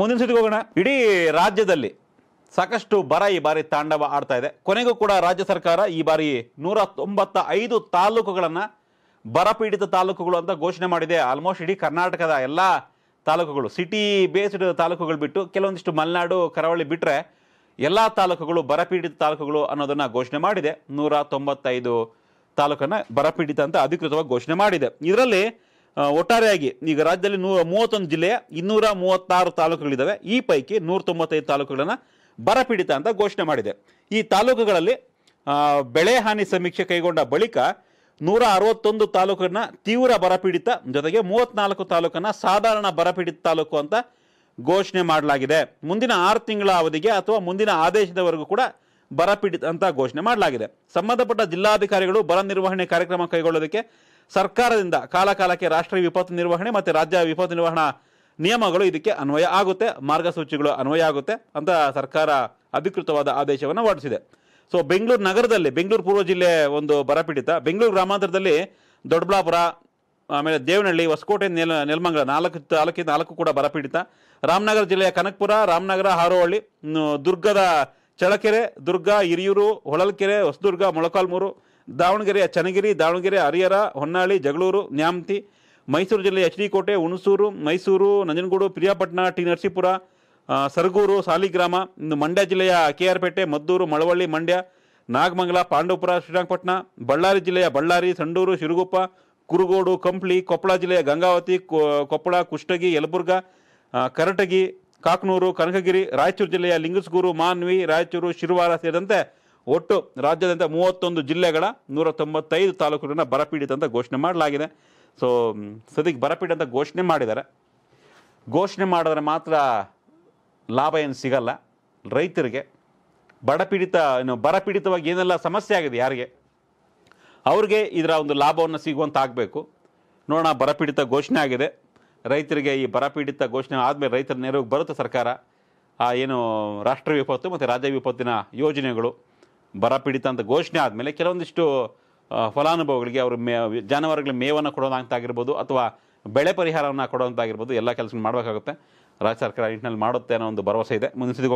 ಮುಂದಿನ ಸುದ್ದಿಗೆ ಹೋಗೋಣ ಇಡೀ ರಾಜ್ಯದಲ್ಲಿ ಸಾಕಷ್ಟು ಬರ ಈ ಬಾರಿ ತಾಂಡವ ಆಡ್ತಾ ಇದೆ ಕೊನೆಗೂ ಕೂಡ ರಾಜ್ಯ ಸರ್ಕಾರ ಈ ಬಾರಿ ನೂರ ತೊಂಬತ್ತ ಐದು ತಾಲೂಕುಗಳನ್ನ ಬರಪೀಡಿತ ತಾಲೂಕುಗಳು ಅಂತ ಘೋಷಣೆ ಮಾಡಿದೆ ಆಲ್ಮೋಸ್ಟ್ ಇಡೀ ಕರ್ನಾಟಕದ ಎಲ್ಲ ತಾಲೂಕುಗಳು ಸಿಟಿ ಬೇಸ್ಡ್ ತಾಲೂಕುಗಳು ಬಿಟ್ಟು ಕೆಲವೊಂದಿಷ್ಟು ಮಲೆನಾಡು ಕರಾವಳಿ ಬಿಟ್ಟರೆ ಎಲ್ಲ ತಾಲೂಕುಗಳು ಬರಪೀಡಿತ ತಾಲೂಕುಗಳು ಅನ್ನೋದನ್ನು ಘೋಷಣೆ ಮಾಡಿದೆ ನೂರ ತೊಂಬತ್ತೈದು ತಾಲೂಕನ್ನು ಬರಪೀಡಿತ ಅಂತ ಅಧಿಕೃತವಾಗಿ ಘೋಷಣೆ ಮಾಡಿದೆ ಇದರಲ್ಲಿ ಒಟ್ಟಾರೆಯಾಗಿ ಈಗ ರಾಜ್ಯದಲ್ಲಿ ನೂರ ಮೂವತ್ತೊಂದು ಜಿಲ್ಲೆಯ ಇನ್ನೂರ ಮೂವತ್ತಾರು ತಾಲೂಕುಗಳಿದ್ದಾವೆ ಈ ಪೈಕಿ ನೂರ ತೊಂಬತ್ತೈದು ತಾಲೂಕುಗಳನ್ನು ಬರಪೀಡಿತ ಅಂತ ಘೋಷಣೆ ಮಾಡಿದೆ ಈ ತಾಲೂಕುಗಳಲ್ಲಿ ಬೆಳೆ ಹಾನಿ ಸಮೀಕ್ಷೆ ಕೈಗೊಂಡ ಬಳಿಕ ನೂರ ಅರವತ್ತೊಂದು ತಾಲೂಕನ್ನ ತೀವ್ರ ಬರಪೀಡಿತ ಜೊತೆಗೆ ಮೂವತ್ನಾಲ್ಕು ತಾಲೂಕನ್ನು ಸಾಧಾರಣ ಬರಪೀಡಿತ ತಾಲೂಕು ಅಂತ ಘೋಷಣೆ ಮಾಡಲಾಗಿದೆ ಮುಂದಿನ ಆರು ತಿಂಗಳ ಅವಧಿಗೆ ಅಥವಾ ಮುಂದಿನ ಆದೇಶದವರೆಗೂ ಕೂಡ ಬರಪೀಡಿತ ಅಂತ ಘೋಷಣೆ ಮಾಡಲಾಗಿದೆ ಸಂಬಂಧಪಟ್ಟ ಜಿಲ್ಲಾಧಿಕಾರಿಗಳು ಬರ ನಿರ್ವಹಣೆ ಕಾರ್ಯಕ್ರಮ ಕೈಗೊಳ್ಳೋದಕ್ಕೆ ಸರ್ಕಾರದಿಂದ ಕಾಲ ಕಾಲಕ್ಕೆ ರಾಷ್ಟ್ರೀಯ ವಿಪತ್ತು ನಿರ್ವಹಣೆ ಮತ್ತು ರಾಜ್ಯ ವಿಪತ್ತು ನಿರ್ವಹಣಾ ನಿಯಮಗಳು ಇದಕ್ಕೆ ಅನ್ವಯ ಆಗುತ್ತೆ ಮಾರ್ಗಸೂಚಿಗಳು ಅನ್ವಯ ಆಗುತ್ತೆ ಅಂತ ಸರ್ಕಾರ ಅಧಿಕೃತವಾದ ಆದೇಶವನ್ನು ಹೊರಡಿಸಿದೆ ಸೊ ಬೆಂಗಳೂರು ನಗರದಲ್ಲಿ ಬೆಂಗಳೂರು ಪೂರ್ವ ಜಿಲ್ಲೆ ಒಂದು ಬರಪೀಡಿತ ಬೆಂಗಳೂರು ಗ್ರಾಮಾಂತರದಲ್ಲಿ ದೊಡ್ಡಬಳ್ಳಾಪುರ ಆಮೇಲೆ ದೇವನಹಳ್ಳಿ ಹೊಸಕೋಟೆ ನೆಲ ನೆಲಮಂಗಲ ನಾಲ್ಕು ತಾಲೂಕಿನ ನಾಲ್ಕು ಕೂಡ ಬರಪೀಡಿತ ರಾಮನಗರ ಜಿಲ್ಲೆಯ ಕನಕಪುರ ರಾಮನಗರ ಹಾರೋಹಳ್ಳಿ ದುರ್ಗದ ಚಳಕೆರೆ ದುರ್ಗ ಹಿರಿಯೂರು ಹೊಳಲ್ಕೆರೆ ಹೊಸದುರ್ಗ ಮೊಳಕಾಲ್ಮೂರು ದಾವಣಗೆರೆಯ ಚನ್ನಗಿರಿ ದಾವಣಗೆರೆ ಹರಿಹರ ಹೊನ್ನಾಳಿ ಜಗಳೂರು ನ್ಯಾಮತಿ ಮೈಸೂರು ಜಿಲ್ಲೆಯ H D Kote Hunsur Mysuru Nanjangud Priyapatna T Narasipura Saraguru Saligrama ಇನ್ನು ಮಂಡ್ಯ ಜಿಲ್ಲೆಯ ಕೆ ಮದ್ದೂರು ಮಳವಳ್ಳಿ ಮಂಡ್ಯ ನಾಗಮಂಗಲ ಪಾಂಡವಪುರ ಶ್ರೀರಂಗಪಟ್ಟಣ ಬಳ್ಳಾರಿ ಜಿಲ್ಲೆಯ ಬಳ್ಳಾರಿ ಸಂಡೂರು ಶಿರುಗುಪ್ಪ ಕುರುಗೋಡು ಕಂಪ್ಲಿ ಕೊಪ್ಪಳ ಜಿಲ್ಲೆಯ ಗಂಗಾವತಿ ಕೊಪ್ಪಳ ಕುಷ್ಟಗಿ ಯಲಬುರ್ಗ ಕರಟಗಿ ಕಾಕ್ನೂರು ಕನಕಗಿರಿ ರಾಯಚೂರು ಜಿಲ್ಲೆಯ ಲಿಂಗಸಗೂರು ಮಾನ್ವಿ ರಾಯಚೂರು ಶಿರುವಾರ ಸೇರಿದಂತೆ ಒಟ್ಟು ರಾಜ್ಯದಂತ ಮೂವತ್ತೊಂದು ಜಿಲ್ಲೆಗಳ ನೂರ ತೊಂಬತ್ತೈದು ತಾಲೂಕುಗಳನ್ನ ಬರಪೀಡಿತ ಅಂತ ಘೋಷಣೆ ಮಾಡಲಾಗಿದೆ ಸೊ ಸದ್ಯಕ್ಕೆ ಬರಪೀಡಿತ ಅಂತ ಘೋಷಣೆ ಮಾಡಿದ್ದಾರೆ ಘೋಷಣೆ ಮಾಡಿದ್ರೆ ಮಾತ್ರ ಲಾಭ ಏನು ಸಿಗಲ್ಲ ರೈತರಿಗೆ ಬಡಪೀಡಿತ ಏನು ಬರಪೀಡಿತವಾಗಿ ಏನೆಲ್ಲ ಸಮಸ್ಯೆ ಆಗಿದೆ ಯಾರಿಗೆ ಅವ್ರಿಗೆ ಇದರ ಒಂದು ಲಾಭವನ್ನು ಸಿಗುವಂತ ಆಗಬೇಕು ನೋಡೋಣ ಬರಪೀಡಿತ ಘೋಷಣೆ ಆಗಿದೆ ರೈತರಿಗೆ ಈ ಬರಪೀಡಿತ ಘೋಷಣೆ ಆದಮೇಲೆ ರೈತರ ನೆರವಿಗೆ ಬರುತ್ತೆ ಸರ್ಕಾರ ಆ ಏನು ರಾಷ್ಟ್ರೀಯ ವಿಪತ್ತು ಮತ್ತು ರಾಜ್ಯ ವಿಪತ್ತಿನ ಯೋಜನೆಗಳು ಬರ ಪೀಡಿತ ಅಂತ ಘೋಷಣೆ ಆದಮೇಲೆ ಕೆಲವೊಂದಿಷ್ಟು ಫಲಾನುಭವಿಗಳಿಗೆ ಅವರು ಮೇ ಜಾನುವಾರುಗಳಿಗೆ ಮೇವನ್ನು ಕೊಡೋದಂತಾಗಿರ್ಬೋದು ಅಥವಾ ಬೆಳೆ ಪರಿಹಾರವನ್ನು ಕೊಡೋಂತಾಗಿರ್ಬೋದು ಎಲ್ಲ ಕೆಲಸ ಮಾಡಬೇಕಾಗುತ್ತೆ ರಾಜ್ಯ ಸರ್ಕಾರ ನಿಟ್ಟಿನಲ್ಲಿ ಮಾಡುತ್ತೆ ಅನ್ನೋ ಒಂದು ಭರವಸೆ ಇದೆ ಮುಂದಿನ